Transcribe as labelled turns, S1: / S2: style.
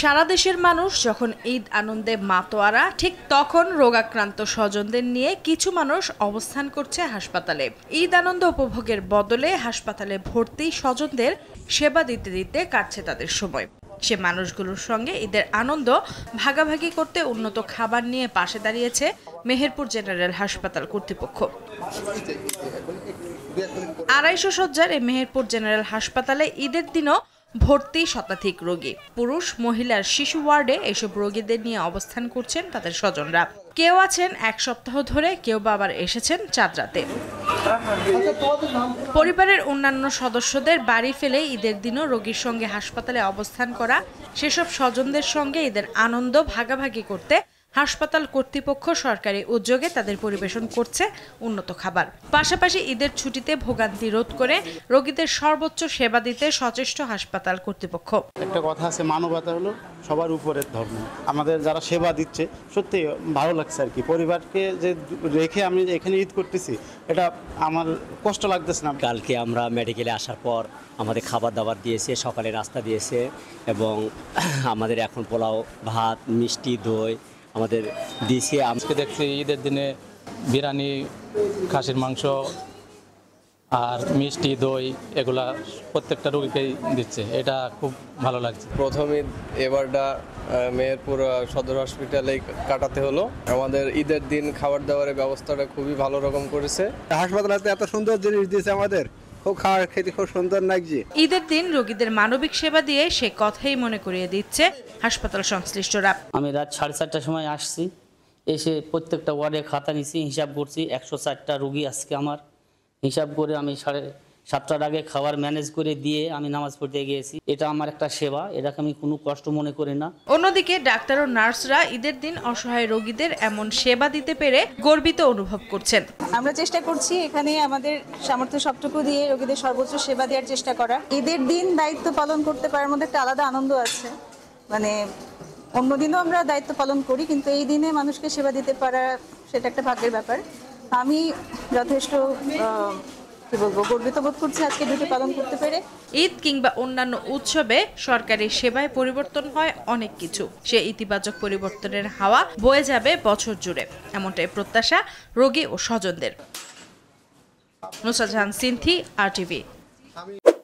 S1: সারা দেশের মানুষ যখন ঈদ আনন্দে মাতোয়ারা ঠিক তখন রোগাক্রান্ত স্বজনদের নিয়ে কিছু মানুষ অবস্থান করছে হাসপাতালে ঈদ আনন্দ উপভোগের বদলে হাসপাতালে ভর্তি স্বজনদের সেবা দিতে দিতে কাটছে তাদের সময় সে মানুষগুলোর সঙ্গে ঈদের আনন্দ ভাগাভাগি করতে উন্নত খাবার নিয়ে পাশে দাঁড়িয়েছে মেহেরপুর জেনারেল হাসপাতাল কর্তৃপক্ষ আড়াইশো সজ্জার এই মেহেরপুর জেনারেল হাসপাতালে ঈদের দিনও ভর্তি শতাধিক রোগী পুরুষ মহিলার শিশু ওয়ার্ডে এসব রোগীদের নিয়ে অবস্থান করছেন তাদের স্বজনরা কেউ আছেন এক সপ্তাহ ধরে কেউ বা আবার এসেছেন চাঁদরাতে পরিবারের অন্যান্য সদস্যদের বাড়ি ফেলে ঈদের দিনও রোগীর সঙ্গে হাসপাতালে অবস্থান করা সেসব স্বজনদের সঙ্গে ঈদের আনন্দ ভাগাভাগি করতে হাসপাতাল কর্তৃপক্ষ সরকারি উদ্যোগে তাদের পরিবেশন করছে উন্নত খাবার পাশাপাশি ঈদের ছুটিতে ভোগান্তি রোধ করে রোগীদের সর্বোচ্চ সেবা দিতে সচেষ্ট হাসপাতাল কর্তৃপক্ষ একটা কথা আছে মানবতা হলো সবার উপরের ধর্ম আমাদের যারা সেবা দিচ্ছে সত্যি ভালো লাগছে আর কি পরিবারকে যে রেখে আমি এখানে ঈদ করতেছি এটা আমার কষ্ট লাগতেছে না কালকে আমরা মেডিকেলে আসার পর আমাদের খাবার দাবার দিয়েছে সকালে রাস্তা দিয়েছে এবং আমাদের এখন পোলাও ভাত মিষ্টি দই আমাদের দিয়েছে আজকে দেখছি ঈদের দিনে বিরিয়ানি খাসির মাংস আর মিষ্টি দই এগুলা প্রত্যেকটা রোগীকেই দিচ্ছে এটা খুব ভালো লাগছে প্রথমে এবারটা মেহেরপুর সদর হসপিটালে কাটাতে হলো আমাদের ঈদের দিন খাবার দাবারের ব্যবস্থাটা খুবই ভালো রকম করেছে হাসপাতালে এত সুন্দর জিনিস দিয়েছে আমাদের খুব খাওয়ার খেতে খুব সুন্দর লাগছে ঈদের দিন রোগীদের মানবিক সেবা দিয়ে সে কথাই মনে করিয়ে দিচ্ছে হাসপাতাল সংশ্লিষ্টরা আমি রাত সাড়ে চারটার সময় আসছি এসে প্রত্যেকটা ওয়ার্ডে খাতা নিছি হিসাব করছি একশো চারটা রুগী আজকে আমার হিসাব করে আমি সাড়ে সাতটার আগে খাবার ম্যানেজ করে দিয়ে আমি নামাজ পড়তে গিয়েছি এটা আমার একটা সেবা এটাকে আমি কোনো কষ্ট মনে করি না অন্যদিকে ডাক্তার ও নার্সরা ঈদের দিন অসহায় রোগীদের এমন সেবা দিতে পেরে গর্বিত অনুভব করছেন আমরা চেষ্টা করছি এখানে আমাদের সামর্থ্য সবটুকু দিয়ে রোগীদের সর্বোচ্চ সেবা দেওয়ার চেষ্টা করা ঈদের দিন দায়িত্ব পালন করতে পারার মধ্যে একটা আলাদা আনন্দ আছে মানে অন্যদিনও আমরা দায়িত্ব পালন করি কিন্তু এই দিনে মানুষকে সেবা দিতে পারা সেটা একটা ভাগ্যের ব্যাপার আমি যথেষ্ট ঈদ কিংবা অন্যান্য উৎসবে সরকারি সেবায় পরিবর্তন হয় অনেক কিছু সে ইতিবাচক পরিবর্তনের হাওয়া বয়ে যাবে বছর জুড়ে এমনটাই প্রত্যাশা রোগী ও স্বজনদের নুসরাত সিনথি আর টিভি